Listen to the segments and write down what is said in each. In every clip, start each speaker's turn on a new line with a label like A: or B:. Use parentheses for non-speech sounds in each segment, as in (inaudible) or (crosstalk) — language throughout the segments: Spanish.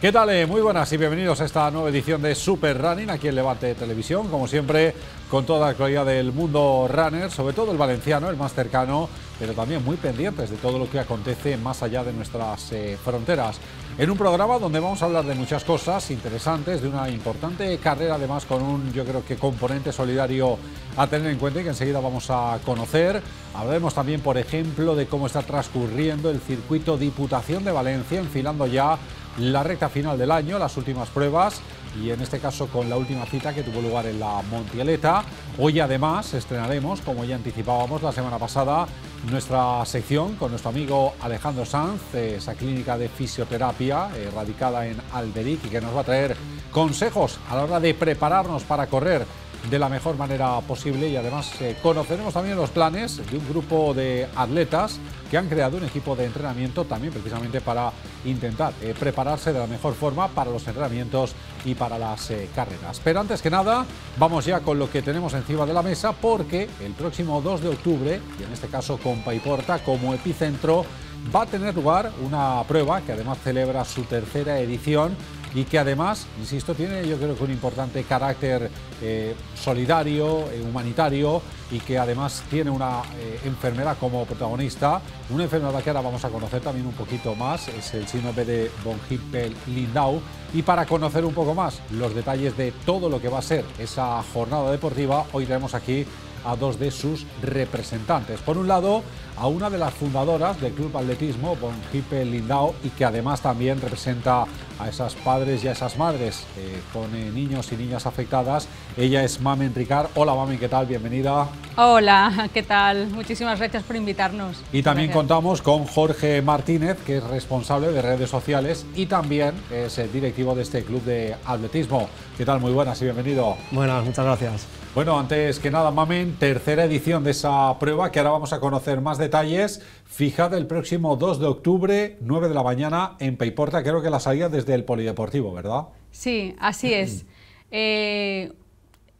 A: ¿Qué tal? Eh, muy buenas y bienvenidos a esta nueva edición de Super Running aquí en Levante Televisión. Como siempre, con toda la actualidad del mundo runner, sobre todo el valenciano, el más cercano, pero también muy pendientes de todo lo que acontece más allá de nuestras eh, fronteras. En un programa donde vamos a hablar de muchas cosas interesantes, de una importante carrera, además con un, yo creo que, componente solidario a tener en cuenta y que enseguida vamos a conocer. Hablaremos también, por ejemplo, de cómo está transcurriendo el circuito Diputación de Valencia, enfilando ya la recta final del año, las últimas pruebas y en este caso con la última cita que tuvo lugar en la Montieleta. Hoy además estrenaremos, como ya anticipábamos la semana pasada, nuestra sección con nuestro amigo Alejandro Sanz, esa clínica de fisioterapia eh, radicada en Alberic y que nos va a traer consejos a la hora de prepararnos para correr de la mejor manera posible y además eh, conoceremos también los planes de un grupo de atletas que han creado un equipo de entrenamiento también precisamente para intentar eh, prepararse de la mejor forma para los entrenamientos y para las eh, carreras. Pero antes que nada, vamos ya con lo que tenemos encima de la mesa porque el próximo 2 de octubre, y en este caso con Paiporta como epicentro, va a tener lugar una prueba que además celebra su tercera edición y que además, insisto, tiene yo creo que un importante carácter eh, solidario, eh, humanitario y que además tiene una eh, enfermera como protagonista, una enfermera que ahora vamos a conocer también un poquito más, es el síndrome de von Hippel-Lindau y para conocer un poco más los detalles de todo lo que va a ser esa jornada deportiva, hoy tenemos aquí a dos de sus representantes. Por un lado, a una de las fundadoras del Club Atletismo, Von Hippel Lindau, y que además también representa a esas padres y a esas madres con niños y niñas afectadas. Ella es Mamen Ricard. Hola Mamen, ¿qué tal? Bienvenida.
B: Hola, ¿qué tal? Muchísimas gracias por invitarnos. Y también
A: contamos con Jorge Martínez, que es responsable de redes sociales y también es el directivo de este club de atletismo. ¿Qué tal? Muy buenas y bienvenido. Buenas, muchas gracias. Bueno, antes que nada, Mamen, tercera edición de esa prueba que ahora vamos a conocer más detalles fijada el próximo 2 de octubre, 9 de la mañana, en Peiporta, creo que la salida desde el Polideportivo, ¿verdad?
B: Sí, así es. Mm. Eh,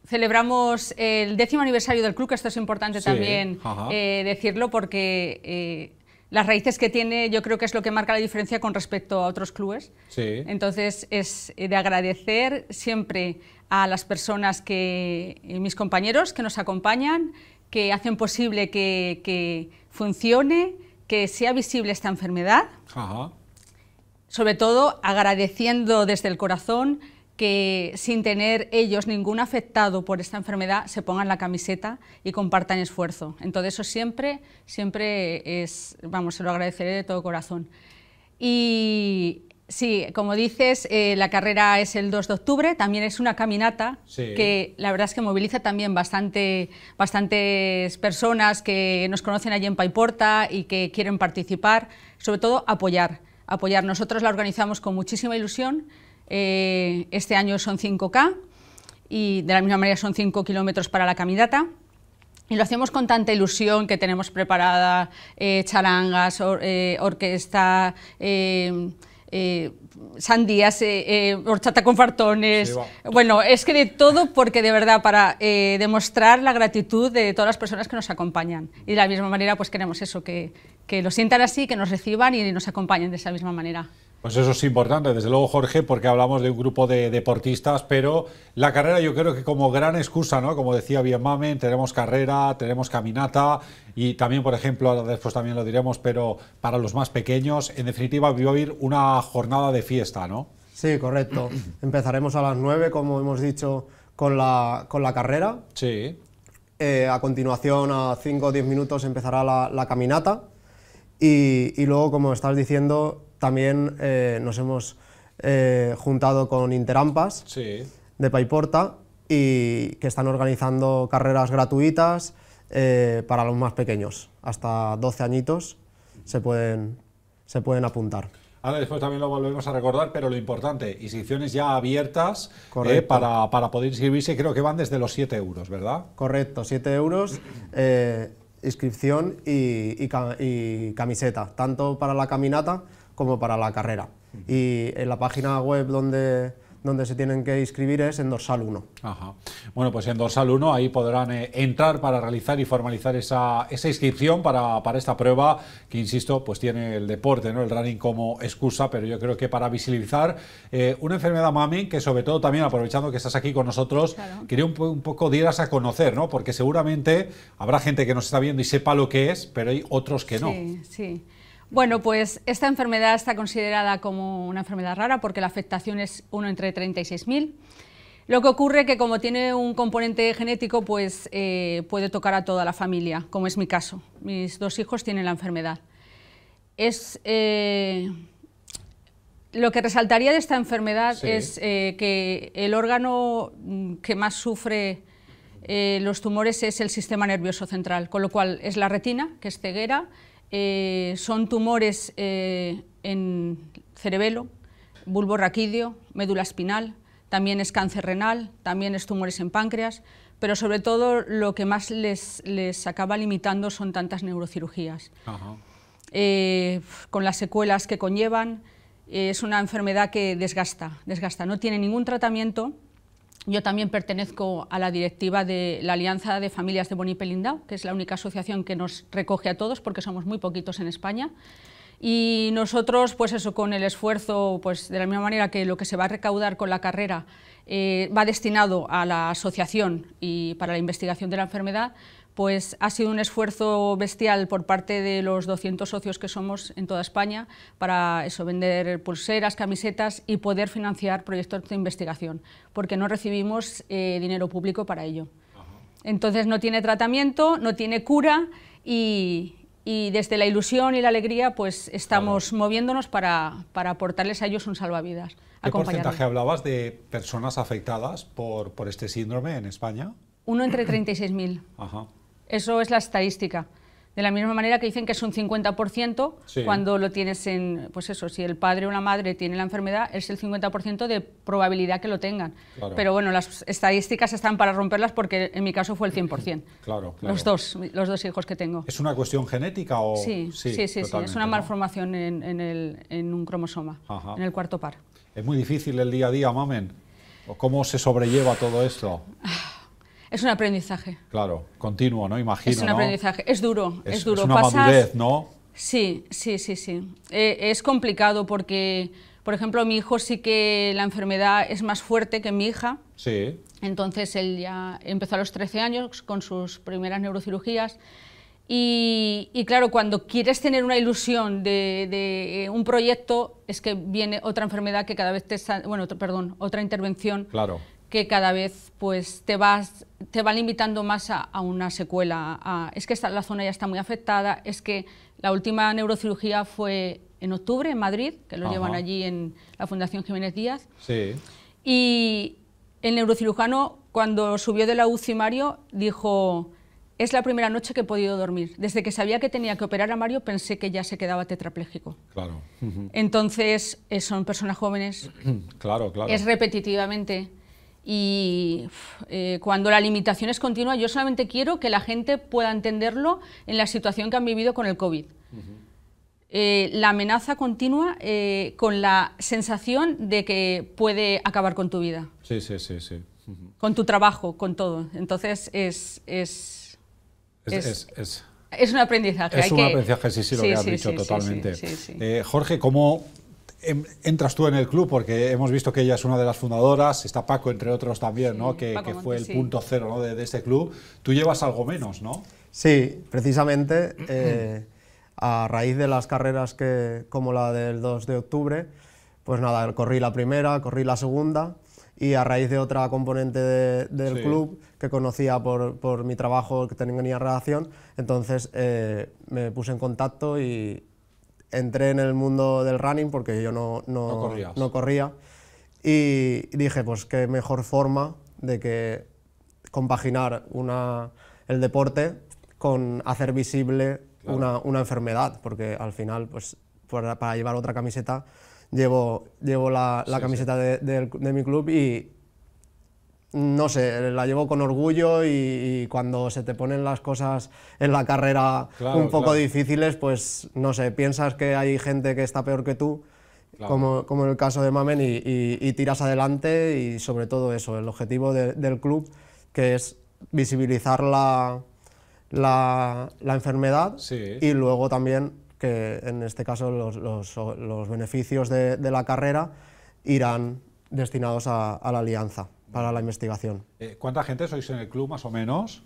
B: celebramos el décimo aniversario del club, que esto es importante también eh, decirlo, porque eh, las raíces que tiene yo creo que es lo que marca la diferencia con respecto a otros clubes. Entonces es de agradecer siempre a las personas que, mis compañeros que nos acompañan, que hacen posible que funcione, que sea visible esta enfermedad. Sobre todo agradeciendo desde el corazón que sin tener ellos ningún afectado por esta enfermedad se pongan la camiseta y compartan esfuerzo. Entonces eso siempre, siempre es, vamos, se lo agradeceré de todo corazón. Y, Sí, como dices, eh, la carrera es el 2 de octubre, también es una caminata que la verdad es que moviliza también bastante, bastantes personas que nos conocen allí en Paiporta y que quieren participar, sobre todo apoyar, apoyar. Nosotros la organizamos con muchísima ilusión, eh, este año son 5K y de la misma manera son 5 kilómetros para la caminata. Y lo hacemos con tanta ilusión que tenemos preparada eh, charangas, orquesta, eh, sandías, eh, eh, horchata con fartones, bueno, es que de todo porque de verdad para eh, demostrar la gratitud de todas las personas que nos acompañan y de la misma manera pues queremos eso, que lo sientan así, que nos reciban y nos acompañen de esa misma manera.
A: Pues eso es importante, desde luego Jorge, porque hablamos de un grupo de deportistas, pero la carrera yo creo que como gran excusa, ¿no? Como decía bien Mamen, tenemos carrera, tenemos caminata y también, por ejemplo, después también lo diremos, pero para los más pequeños, en definitiva, a vivir una jornada de fiesta, ¿no?
C: Sí, correcto. (clears throat) Empezaremos a las 9, como hemos dicho, con la, con la carrera. Sí. Eh, a continuación, a 5 o 10 minutos, empezará la, caminata. Y, y luego, como estás diciendo, también eh, nos hemos eh, juntado con Interampas de payporta y que están organizando carreras gratuitas eh, para los más pequeños. Hasta 12 añitos se pueden, se pueden apuntar.
A: Ahora después también lo volvemos a recordar, pero lo importante, inscripciones ya abiertas para, para, poder inscribirse, creo que van desde los 7 euros, ¿verdad?
C: Correcto, 7 euros, inscripción y, camiseta, tanto para la caminata como para la carrera.
A: Y en la página web donde, donde se tienen que inscribir es en Dorsal 1. Ajá. Bueno, pues en Dorsal 1 ahí podrán eh, entrar para realizar y formalizar esa, esa inscripción para, para, esta prueba que, insisto, pues tiene el deporte, ¿no? el running como excusa, pero yo creo que para visibilizar eh, una enfermedad mami que sobre todo también, aprovechando que estás aquí con nosotros, quería un, poco dieras a conocer, ¿no? porque seguramente habrá gente que nos está viendo y sepa lo que es, pero hay otros que no. Sí,
B: sí. Bueno, pues esta enfermedad está considerada como una enfermedad rara porque la afectación es uno entre 36.000. Lo que ocurre es que como tiene un componente genético, pues eh, puede tocar a toda la familia, como es mi caso. Mis dos hijos tienen la enfermedad. Eh, lo que resaltaría de esta enfermedad es eh, que el órgano que más sufre los tumores es el sistema nervioso central, con lo cual es la retina, que es ceguera, eh, son tumores eh, en cerebelo, bulbo raquídeo, médula espinal, también es cáncer renal, también es tumores en páncreas, pero sobre todo lo que más les, acaba limitando son tantas neurocirugías. Eh, con las secuelas que conllevan, es una enfermedad que desgasta, desgasta. No tiene ningún tratamiento, yo también pertenezco a la directiva de la Alianza de Familias de Bonipelinda, que es la única asociación que nos recoge a todos, porque somos muy poquitos en España. Y nosotros, pues eso, con el esfuerzo, pues de la misma manera que lo que se va a recaudar con la carrera eh, va destinado a la asociación y para la investigación de la enfermedad, pues ha sido un esfuerzo bestial por parte de los 200 socios que somos en toda España para eso, vender pulseras, camisetas y poder financiar proyectos de investigación, porque no recibimos eh, dinero público para ello. Entonces no tiene tratamiento, no tiene cura y, desde la ilusión y la alegría pues estamos moviéndonos para, para, aportarles a ellos un salvavidas.
A: ¿Qué porcentaje hablabas de personas afectadas por, por este síndrome en España?
B: Uno entre 36.000. Ajá. Eso es la estadística. De la misma manera que dicen que es un 50% cuando lo tienes en, pues eso, si el padre o la madre tiene la enfermedad, es el 50% de probabilidad que lo tengan. Pero bueno, las estadísticas están para romperlas porque en mi caso fue el 100%. Claro, Los dos, los dos hijos que tengo.
A: ¿Es una cuestión genética o...? Sí, sí, sí, es una
B: malformación en, el, en un cromosoma, en el cuarto par.
A: ¿Es muy difícil el día a día, mamen? ¿Cómo se sobrelleva todo esto? (laughs)
B: Es un aprendizaje.
A: Claro, continuo, ¿no? Imagino. Es un aprendizaje. Es duro, es, duro. Es una madurez, ¿no?
B: Sí, sí, sí, sí. E, es complicado porque, por ejemplo, mi hijo sí que la enfermedad es más fuerte que mi hija. Sí. Entonces él ya empezó a los 13 años con sus primeras neurocirugías. Y, claro, cuando quieres tener una ilusión de, eh, un proyecto, es que viene otra enfermedad que cada vez te... Bueno, perdón, otra intervención claro. que cada vez pues, te vas te van limitando más a, una secuela. es que la zona ya está muy afectada, es que la última neurocirugía fue en octubre en Madrid, que lo llevan allí en la Fundación Jiménez Díaz. Sí. Y el neurocirujano, cuando subió de la UCI Mario, dijo, es la primera noche que he podido dormir. Desde que sabía que tenía que operar a Mario, pensé que ya se quedaba tetrapléjico. Claro. Entonces, eh, son personas jóvenes.
A: (clears throat) claro, claro. Es
B: repetitivamente y eh, cuando la limitación es continua, yo solamente quiero que la gente pueda entenderlo en la situación que han vivido con el COVID. Eh, la amenaza continua eh, con la sensación de que puede acabar con tu vida.
A: Sí, sí, sí, sí.
B: Con tu trabajo, con todo. Entonces es... Es, un aprendizaje. Es un aprendizaje, sí, sí, lo que has dicho totalmente.
A: Jorge, ¿cómo, Em, entras tú en el club porque hemos visto que ella es una de las fundadoras, está Paco entre otros también, ¿no? que, fue el punto cero ¿no? de, este club. Tú llevas algo menos, ¿no? Sí, precisamente
C: eh, a raíz de las carreras que, como la del 2 de octubre, pues nada, corrí la primera, corrí la segunda y a raíz de otra componente del club que conocía por, por, mi trabajo que tenía relación, entonces eh, me puse en contacto y, entré en el mundo del running porque yo no, no, corría. Y dije, pues qué mejor forma de que compaginar una, el deporte con hacer visible una, enfermedad, porque al final, pues para, llevar otra camiseta, llevo, llevo la, camiseta De, de mi club y, no sé, la llevo con orgullo y, cuando se te ponen las cosas en la carrera un poco difíciles, pues no sé, piensas que hay gente que está peor que tú, como, en el caso de Mamen, y, tiras adelante y sobre todo eso, el objetivo del club, que es visibilizar la, enfermedad y luego también que en este caso los, beneficios de, la carrera irán destinados a la alianza para la investigación.
A: Eh, ¿Cuánta gente sois en el club, más o menos?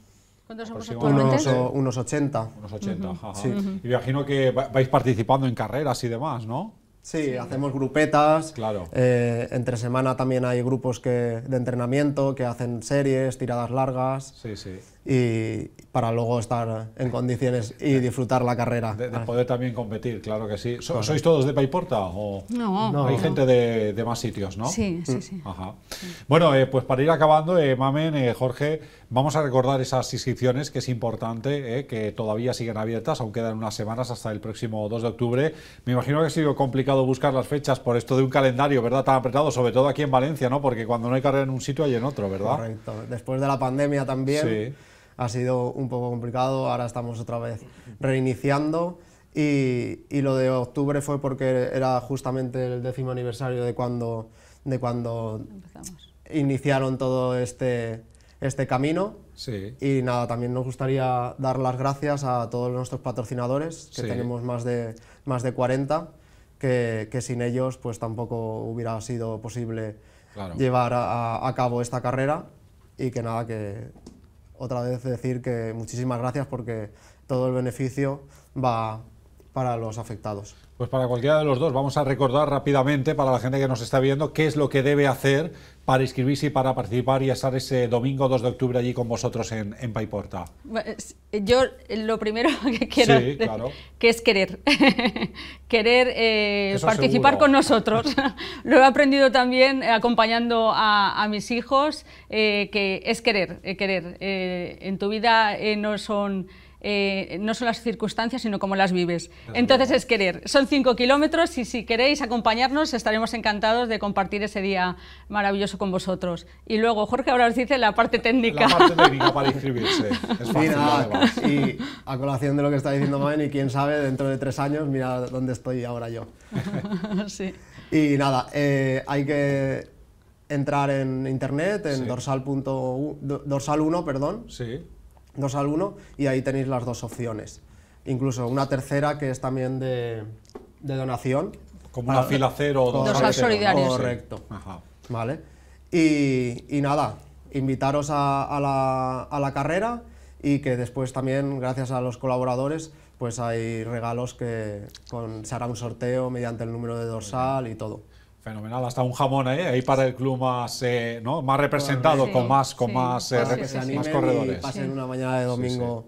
A: ¿Cuántos
B: somos unos,
A: unos 80. Unos 80, Y imagino que vais participando en carreras y demás, ¿no? Sí, hacemos grupetas.
C: Claro. Eh, entre semana también hay grupos que, de entrenamiento que hacen series, tiradas largas. Sí, sí y para luego estar en condiciones y disfrutar
A: la carrera. De, poder también competir, claro que sí. ¿Sois todos de Paiporta o no, hay gente de, de, más sitios, no? Sí, sí, sí. Ajá. Bueno, eh, pues para ir acabando, eh, Mamen, eh, Jorge, vamos a recordar esas inscripciones que es importante, que todavía siguen abiertas, aún quedan unas semanas hasta el próximo 2 de octubre. Me imagino que ha sido complicado buscar las fechas por esto de un calendario, ¿verdad? Tan apretado, sobre todo aquí en Valencia, ¿no? Porque cuando no hay carrera en un sitio hay en otro, ¿verdad? Correcto.
C: Después de la pandemia también. Sí ha sido un poco complicado, ahora estamos otra vez reiniciando y, y lo de octubre fue porque era justamente el décimo aniversario de cuando, de cuando iniciaron todo este, este camino. Sí. Y nada, también nos gustaría dar las gracias a todos nuestros patrocinadores, que tenemos más de, más de 40, que, que, sin ellos pues tampoco hubiera sido posible llevar a, cabo esta carrera. Y que nada, que otra vez decir que muchísimas gracias porque todo el beneficio
A: va para los afectados. Pues para cualquiera de los dos, vamos a recordar rápidamente para la gente que nos está viendo qué es lo que debe hacer para inscribirse y para participar y estar ese domingo 2 de octubre allí con vosotros en, en Paiporta.
B: Eh, yo lo primero (laughs) que quiero que es querer, (laughs) querer eh, participar con nosotros. (laughs) lo he aprendido también eh, acompañando a, mis hijos, que es querer, querer. en tu vida no son... Eh, no son las circunstancias, sino cómo las vives. Entonces es querer. Son cinco kilómetros y si queréis acompañarnos, estaremos encantados de compartir ese día maravilloso con vosotros. Y luego, Jorge, ahora os dice la parte técnica. La parte
C: técnica para inscribirse. Es (laughs) y a colación de lo que está diciendo Maen, y quién sabe, dentro de tres años, mira dónde estoy ahora yo.
B: (laughs) sí.
C: Y nada, eh, hay que entrar en internet, en dorsal dorsal, dorsal 1, perdón. Sí 2 al 1 y ahí tenéis las dos opciones. Incluso una tercera que es también de, donación. Como una fila cero o dos, al solidario. Correcto. ¿Vale? Y, nada, invitaros a, la, a la carrera y que después también, gracias a los colaboradores, pues hay regalos que se hará un sorteo mediante el número de dorsal y todo.
A: Fenomenal, hasta un jamón ahí, ahí para el club más, eh, más representado, con más, con más, eh, corredores. Y pasen una mañana de domingo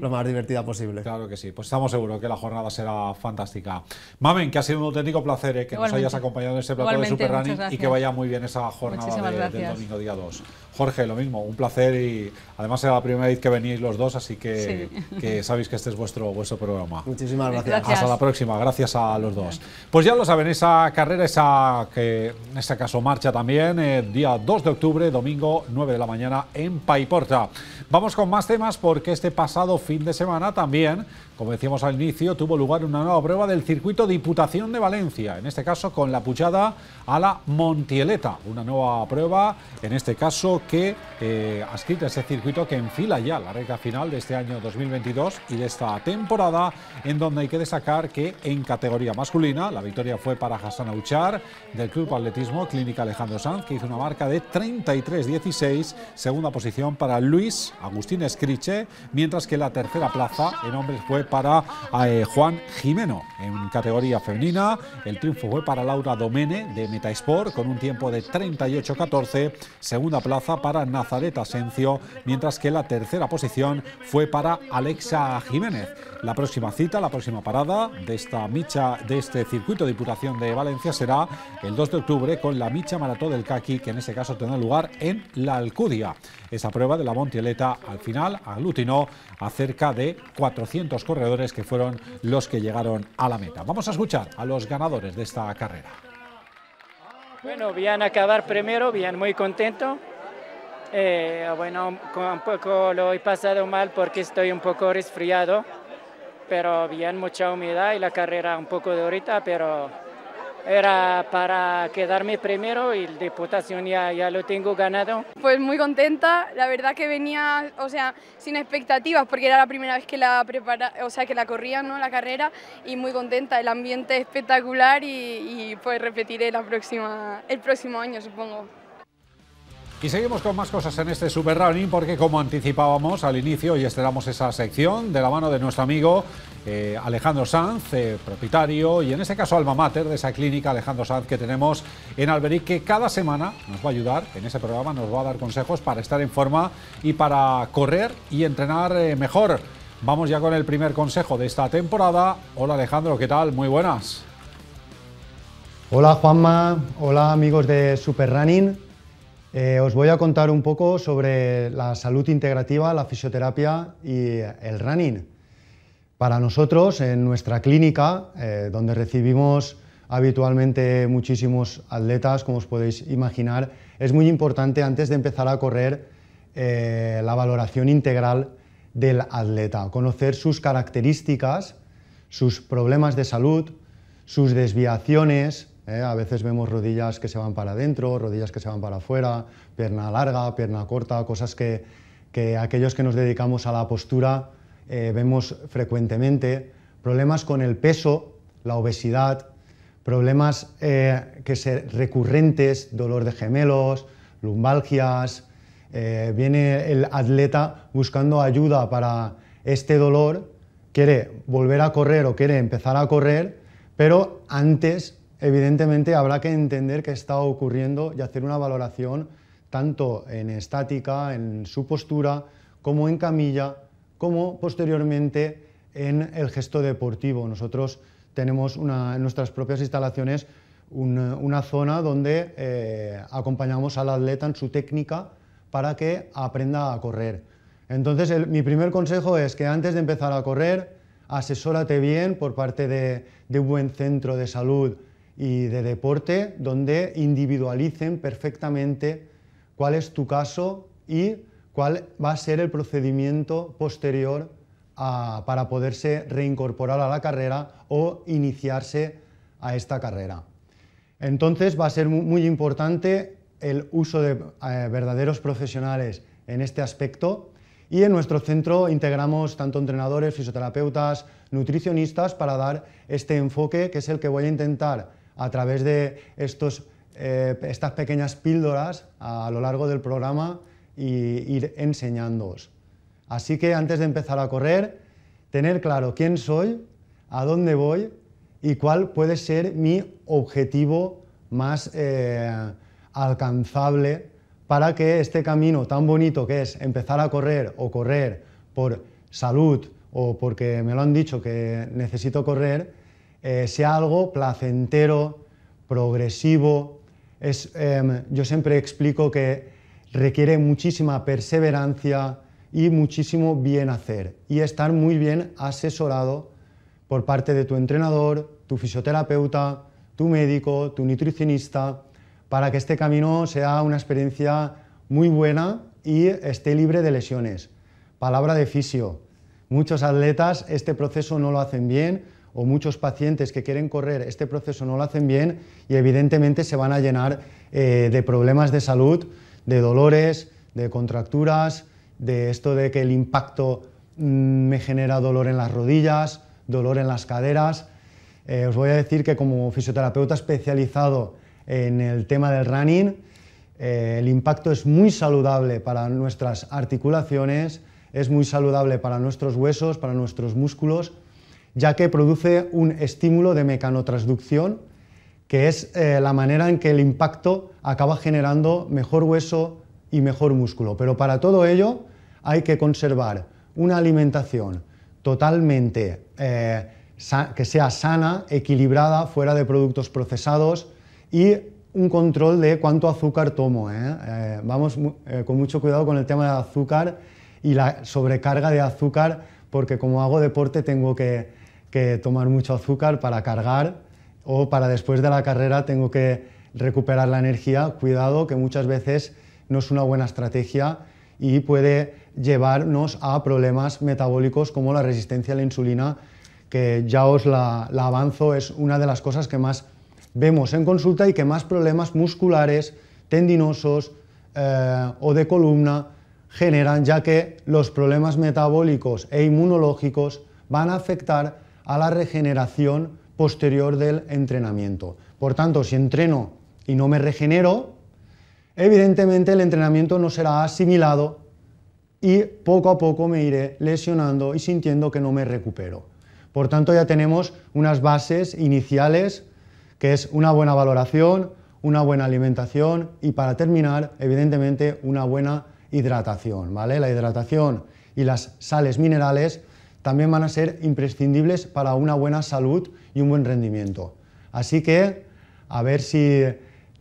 A: lo más divertida posible. Claro que sí, pues estamos seguros que la jornada será fantástica. Mamen, que ha sido un auténtico placer eh, que nos hayas acompañado en este plato de Super Running y que vaya muy bien esa jornada del domingo día 2. Jorge, lo mismo, un placer y además es la primera vez que venís los dos, así que, sabéis que este es vuestro, vuestro programa. Muchísimas gracias. Hasta la próxima, gracias a los dos. Pues ya lo saben, esa carrera, esa, que, este caso marcha también, el eh, día 2 de octubre, domingo 9 de la mañana en Paiporta. Vamos con más temas porque este pasado fin de semana también, como decíamos al inicio, tuvo lugar una nueva prueba del circuito Diputación de Valencia, en este caso con la puchada a la Montieleta, una nueva prueba, en este caso que eh, escrito ese circuito que enfila ya la recta final de este año 2022 y de esta temporada, en donde hay que destacar que en categoría masculina la victoria fue para Hassan Auchar del Club Atletismo Clínica Alejandro Sanz, que hizo una marca de 33-16, segunda posición para Luis Agustín Escriche, mientras que la tercera plaza en hombres fue para eh, Juan Jimeno. En categoría femenina, el triunfo fue para Laura Domene de Metasport con un tiempo de 38-14, segunda plaza para Nazaret Asencio, mientras que la tercera posición fue para Alexa Jiménez. La próxima cita, la próxima parada de esta micha de este circuito de Diputación de Valencia será el 2 de octubre con la micha Marató del Caqui, que en ese caso tendrá lugar en La Alcudia. Esa prueba de la Montieleta al final aglutinó a cerca de 400 corredores que fueron los que llegaron a la meta. Vamos a escuchar a los ganadores de esta carrera.
D: Bueno, bien acabar primero, bien muy contento. Eh, bueno, un poco lo he pasado mal porque estoy un poco resfriado, pero bien, mucha humedad y la carrera un poco de ahorita, pero era para quedarme primero y la diputación ya, ya lo tengo ganado.
B: Pues muy contenta, la verdad que venía, o sea, sin expectativas porque era la primera vez que la prepara, o sea, que la corría, ¿no? La carrera y muy contenta, el ambiente espectacular y, y pues repetiré la próxima, el próximo año, supongo.
A: Y seguimos con más cosas en este Super Running porque como anticipábamos al inicio y esperamos esa sección de la mano de nuestro amigo eh, Alejandro Sanz, eh, propietario y en este caso alma mater de esa clínica Alejandro Sanz que tenemos en Alberic que cada semana nos va a ayudar en ese programa, nos va a dar consejos para estar en forma y para correr y entrenar eh, mejor. Vamos ya con el primer consejo de esta temporada. Hola Alejandro, ¿qué tal? Muy buenas.
E: Hola Juanma, hola amigos de Super Running. Eh, os voy a contar un poco sobre la salud integrativa, la fisioterapia y el running. Para nosotros, en nuestra clínica, eh, donde recibimos habitualmente muchísimos atletas, como os podéis imaginar, es muy importante antes de empezar a correr eh, la valoración integral del atleta, conocer sus características, sus problemas de salud, sus desviaciones, ¿eh? a veces vemos rodillas que se van para adentro, rodillas que se van para afuera, pierna larga, pierna corta, cosas que, aquellos que nos dedicamos a la postura eh, vemos frecuentemente. Problemas con el peso, la obesidad, problemas eh, que recurrentes, dolor de gemelos, lumbalgias. viene el atleta buscando ayuda para este dolor, quiere volver a correr o quiere empezar a correr, pero antes Evidentemente habrá que entender qué está ocurriendo y hacer una valoración tanto en estática, en su postura, como en camilla, como posteriormente en el gesto deportivo. Nosotros tenemos en nuestras propias instalaciones una, zona donde eh, acompañamos al atleta en su técnica para que aprenda a correr. Entonces, mi primer consejo es que antes de empezar a correr, asesórate bien por parte de un buen centro de salud, y de deporte donde individualicen perfectamente cuál es tu caso y cuál va a ser el procedimiento posterior a, para poderse reincorporar a la carrera o iniciarse a esta carrera. Entonces va a ser muy importante el uso de eh, verdaderos profesionales en este aspecto y en nuestro centro integramos tanto entrenadores, fisioterapeutas, nutricionistas para dar este enfoque que es el que voy a intentar a través de eh, estas pequeñas píldoras a, lo largo del programa e ir enseñándoos. Así que antes de empezar a correr, tener claro quién soy, a dónde voy y cuál puede ser mi objetivo más eh, alcanzable para que este camino tan bonito que es empezar a correr o correr por salud o porque me lo han dicho que necesito correr, eh, sea algo placentero, progresivo. Em, yo siempre explico que requiere muchísima perseverancia y muchísimo bien hacer y estar muy bien asesorado por parte de tu entrenador, tu fisioterapeuta, tu médico, tu nutricionista, para que este camino sea una experiencia muy buena y esté libre de lesiones. Palabra de fisio. Muchos atletas este proceso no lo hacen bien o muchos pacientes que quieren correr este proceso no lo hacen bien y evidentemente se van a llenar eh, de problemas de salud, de dolores, de contracturas, de esto de que el impacto mm, me genera dolor en las rodillas, dolor en las caderas. Eh, os voy a decir que como fisioterapeuta especializado en el tema del running, eh, el impacto es muy saludable para nuestras articulaciones, es muy saludable para nuestros huesos, para nuestros músculos ya que produce un estímulo de mecanotransducción, que es eh, la manera en que el impacto acaba generando mejor hueso y mejor músculo. Pero para todo ello hay que conservar una alimentación totalmente eh, que sea sana, equilibrada, fuera de productos procesados y un control de cuánto azúcar tomo. ¿eh? vamos con mucho cuidado con el tema de azúcar y la sobrecarga de azúcar, porque como hago deporte tengo que que tomar mucho azúcar para cargar o para después de la carrera tengo que recuperar la energía. Cuidado que muchas veces no es una buena estrategia y puede llevarnos a problemas metabólicos como la resistencia a la insulina, que ya os la, avanzo, es una de las cosas que más vemos en consulta y que más problemas musculares, tendinosos eh, o de columna generan, ya que los problemas metabólicos e inmunológicos van a afectar a la regeneración posterior del entrenamiento. Por tanto, si entreno y no me regenero, evidentemente el entrenamiento no será asimilado y poco a poco me iré lesionando y sintiendo que no me recupero. Por tanto, ya tenemos unas bases iniciales, que es una buena valoración, una buena alimentación y para terminar, evidentemente, una buena hidratación. ¿vale? La hidratación y las sales minerales también van a ser imprescindibles para una buena salud y un buen rendimiento. Así que a ver si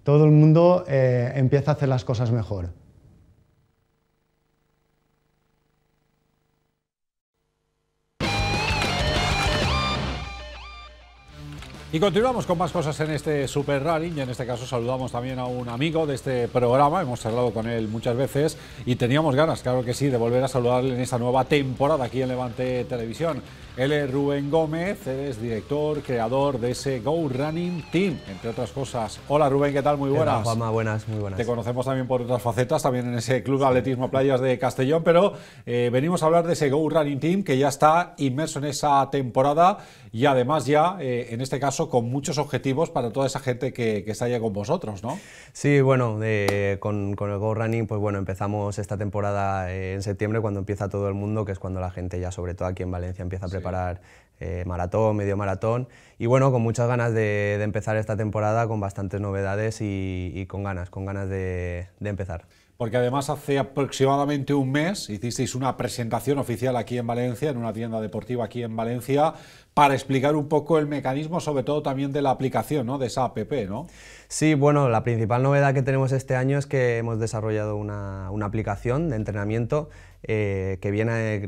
E: todo el mundo eh, empieza a hacer las cosas mejor.
A: Y continuamos con más cosas en este Super Running y en este caso saludamos también a un amigo de este programa, hemos hablado con él muchas veces y teníamos ganas, claro que sí, de volver a saludarle en esta nueva temporada aquí en Levante Televisión. Él es Rubén Gómez, es director, creador de ese Go Running Team, entre otras cosas. Hola Rubén, ¿qué tal? Muy buenas. Hola buenas, muy buenas. Te conocemos también por otras facetas, también en ese Club de Atletismo Playas de Castellón, pero eh, venimos a hablar de ese Go Running Team que ya está inmerso en esa temporada y además ya, eh, en este caso, con muchos objetivos para toda esa gente que, está allá con vosotros, ¿no?
D: Sí, bueno, con, el Go Running, pues bueno, empezamos esta temporada eh, en septiembre cuando empieza todo el mundo, que es cuando la gente ya, sobre todo aquí en Valencia, empieza a preparar eh, maratón, medio maratón y bueno, con muchas ganas de, empezar esta temporada con bastantes novedades
A: y, con ganas, con ganas de empezar porque además hace aproximadamente un mes hicisteis una presentación oficial aquí en Valencia, en una tienda deportiva aquí en Valencia, para explicar un poco el mecanismo, sobre todo también de la aplicación, ¿no? de esa app, ¿no? Sí,
D: bueno, la principal novedad que tenemos este año es que hemos desarrollado una, una aplicación de entrenamiento eh, que viene, eh,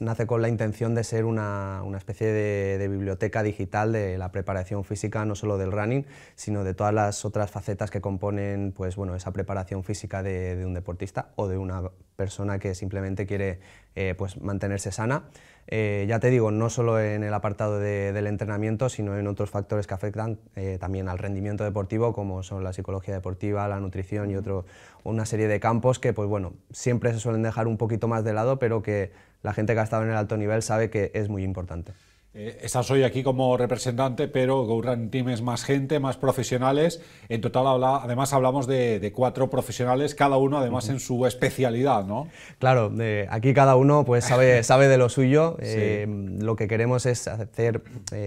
D: nace con la intención de ser una, especie de, biblioteca digital de la preparación física, no solo del running, sino de todas las otras facetas que componen pues, esa preparación física de, un deportista o de una persona que simplemente quiere eh, pues, mantenerse sana. Eh, ya te digo, no solo en el apartado del entrenamiento, sino en otros factores que afectan eh, también al rendimiento deportivo, como son la psicología deportiva, la nutrición y otro, una serie de campos que, pues bueno, siempre se suelen dejar un poquito más de lado, pero que la gente que ha estado en el alto nivel sabe que es muy importante.
E: Eh,
A: estás hoy aquí como representante, pero Run Team es más gente, más profesionales. En total, además, hablamos de, cuatro profesionales, cada uno además en su especialidad, ¿no?
D: Claro, eh, aquí cada uno pues, sabe, (laughs) de lo suyo. Eh, lo que queremos es hacer,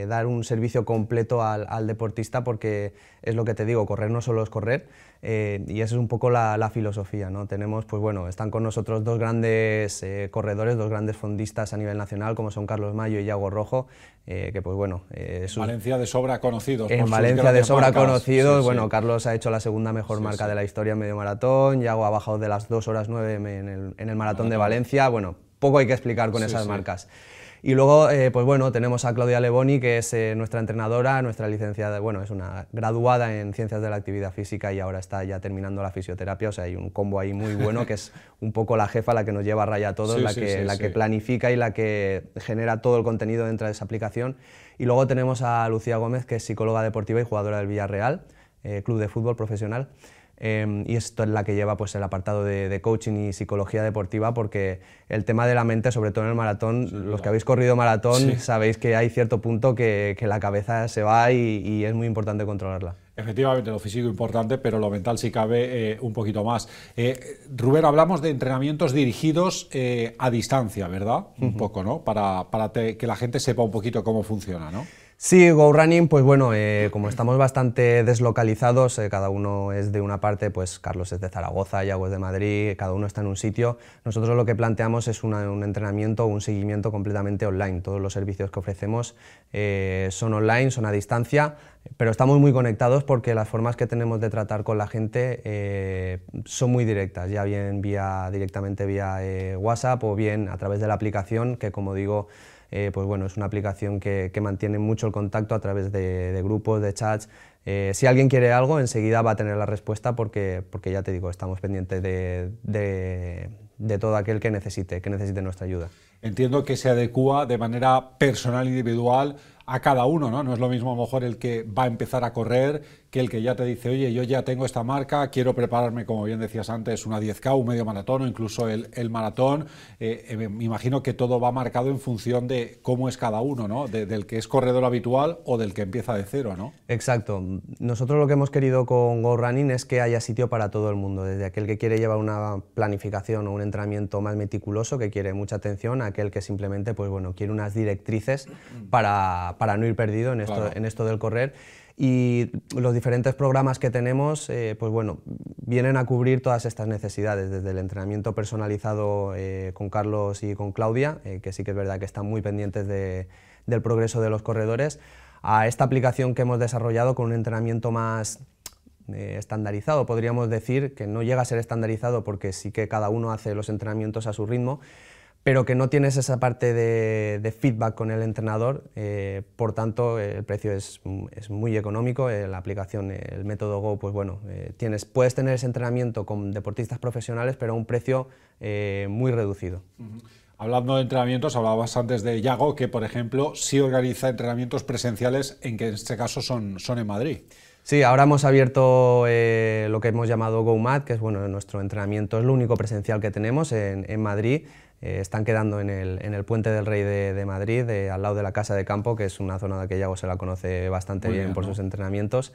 D: dar un servicio completo al, al deportista porque es lo que te digo, correr no solo es correr, eh, y esa es un poco la, filosofía. ¿no? Tenemos, pues bueno, están con nosotros dos grandes eh, corredores, dos grandes fondistas a nivel nacional, como son Carlos Mayo y Iago Rojo,
A: eh, que pues bueno... Valencia de sobra conocidos. En Valencia de sobra conocidos, bueno,
D: Carlos ha hecho la segunda mejor marca de la historia en medio maratón, Iago ha bajado de las 2 horas 9 en el, maratón de Valencia, bueno, poco hay que explicar con esas marcas. Y luego, eh, pues bueno, tenemos a Claudia Leboni, que es eh, nuestra entrenadora, nuestra licenciada, bueno, es una graduada en Ciencias de la Actividad Física y ahora está ya terminando la fisioterapia, o sea, hay un combo ahí muy bueno que es un poco la jefa, la que nos lleva a raya a todos, la, que, planifica y la que genera todo el contenido dentro de esa aplicación. Y luego tenemos a Lucía Gómez, que es psicóloga deportiva y jugadora del Villarreal, eh, club de fútbol profesional. Em, y esto es la que lleva pues, el apartado de, coaching y psicología deportiva, porque el tema de la mente, sobre todo en el maratón, los que habéis corrido maratón sabéis que
A: hay cierto punto que, la cabeza se va y, es muy importante controlarla. Efectivamente, lo físico es importante, pero lo mental sí cabe eh, un poquito más. Eh, Rubén, hablamos de entrenamientos dirigidos eh, a distancia, ¿verdad? Un poco, ¿no? Para, que la gente sepa un poquito cómo funciona, ¿no?
D: Sí, Go Running, pues bueno, eh, como estamos bastante deslocalizados, eh, cada uno es de una parte, pues Carlos es de Zaragoza, Yago es de Madrid, cada uno está en un sitio. Nosotros lo que planteamos es un entrenamiento, un seguimiento completamente online. Todos los servicios que ofrecemos eh, son online, son a distancia, pero estamos muy conectados porque las formas que tenemos de tratar con la gente son muy directas, ya bien vía, directamente vía WhatsApp o bien a través de la aplicación, que como digo, eh, pues bueno, es una aplicación que, mantiene mucho el contacto a través de, grupos, de chats. Eh, si alguien quiere algo, enseguida va a tener la respuesta porque, porque ya te digo, estamos pendientes de,
A: todo aquel que necesite, que necesite nuestra ayuda. Entiendo que se adecúa de manera personal, individual, a cada uno, ¿no? No es lo mismo a lo mejor el que va a empezar a correr que el que ya te dice, oye, yo ya tengo esta marca, quiero prepararme, como bien decías antes, una 10K, un medio maratón o incluso el, maratón. Eh, eh, me imagino que todo va marcado en función de cómo es cada uno, ¿no? del que es corredor habitual o del que empieza de cero, ¿no?
D: Exacto. Nosotros lo que hemos querido con Go Running es que haya sitio para todo el mundo, desde aquel que quiere llevar una planificación o un entrenamiento más meticuloso, que quiere mucha atención, a aquel que simplemente, pues bueno, quiere unas directrices mm. para, para no ir perdido en esto, en esto del correr y los diferentes programas que tenemos eh, pues bueno, vienen a cubrir todas estas necesidades, desde el entrenamiento personalizado eh, con Carlos y con Claudia, eh, que sí que es verdad que están muy pendientes del progreso de los corredores, a esta aplicación que hemos desarrollado con un entrenamiento más estandarizado, podríamos decir, que no llega a ser estandarizado porque sí que cada uno hace los entrenamientos a su ritmo, pero que no tienes esa parte de, feedback con el entrenador, eh, por tanto el precio es, muy económico, eh, la aplicación, el método Go, pues bueno, eh, tienes, puedes tener ese entrenamiento con deportistas profesionales, pero a un precio muy reducido.
A: Hablando de entrenamientos, hablabas antes de Yago, que por ejemplo sí organiza entrenamientos presenciales, en que en este caso son, son en Madrid. Sí, ahora hemos abierto
D: lo que hemos llamado GoMat, que es bueno, nuestro entrenamiento, es lo único presencial que tenemos en, en Madrid. Eh, están quedando en el, Puente del Rey de, Madrid, al lado de la Casa de Campo, que es una zona que Iago se la conoce bastante bien, por sus entrenamientos.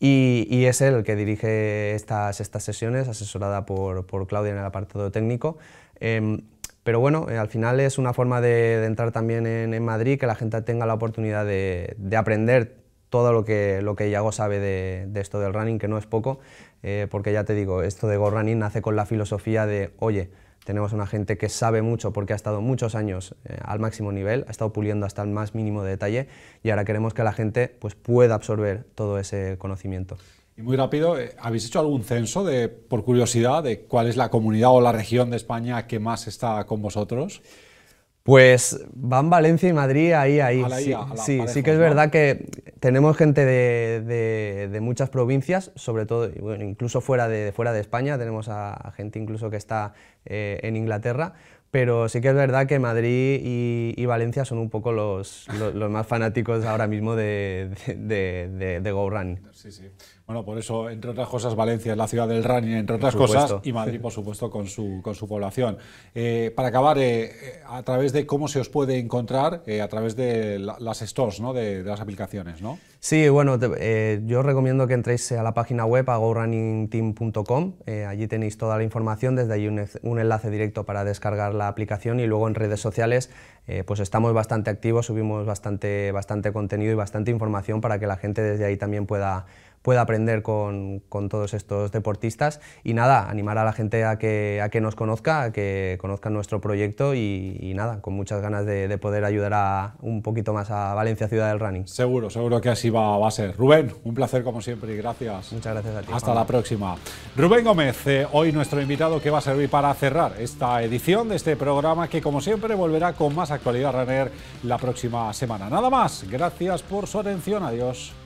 D: Y, es él el que dirige estas, sesiones, asesorada por, Claudia en el apartado técnico. Em, pero bueno, eh, al final es una forma de, entrar también en, Madrid, que la gente tenga la oportunidad de, aprender todo lo que, lo Iago sabe de, esto del running, que no es poco, eh, porque ya te digo, esto de go running nace con la filosofía de, oye, tenemos una gente que sabe mucho porque ha estado muchos años eh, al máximo nivel, ha estado puliendo hasta el más mínimo de
A: detalle y ahora queremos que la gente pues,
D: pueda absorber todo ese conocimiento. Y
A: muy rápido, eh, ¿habéis hecho algún censo de, por curiosidad, de cuál es la comunidad o la región de España que más está con vosotros? Pues van Valencia y Madrid ahí, ahí.
D: sí, sí, que es verdad que tenemos gente de, muchas provincias, sobre todo, incluso fuera de, fuera de España, tenemos a, gente incluso que está eh, en Inglaterra, pero sí que es verdad que Madrid y, Valencia son un poco los, más fanáticos ahora mismo de, de, Go Run.
A: Sí, sí. Bueno, por eso, entre otras cosas, Valencia es la ciudad del running, entre otras cosas, y Madrid, (laughs) por supuesto, con su, con su población. Eh, para acabar, eh, eh, a través de cómo se os puede encontrar, a través de las stores, ¿no? de las aplicaciones, ¿no?
D: Sí, bueno, yo os eh, yo recomiendo que entréis a la página web agorunningteam.com, eh, allí tenéis toda la información, desde allí un, enlace directo para descargar la aplicación y luego en redes sociales eh, pues estamos bastante activos, subimos bastante, bastante contenido y bastante información para que la gente desde ahí también pueda pueda aprender con, con, todos estos deportistas. Y nada, animar a la gente a que, a que nos conozca, a que conozcan nuestro proyecto y, nada, con muchas ganas de, poder ayudar a, un poquito más a
A: Valencia Ciudad del Running. Seguro, seguro que así va, a ser. Rubén, un placer como siempre y gracias. Muchas gracias a ti. Hasta la próxima. Rubén Gómez, eh, hoy nuestro invitado que va a servir para cerrar esta edición de este programa que como siempre volverá con más actualidad runner la próxima semana. Nada más, gracias por su atención, adiós.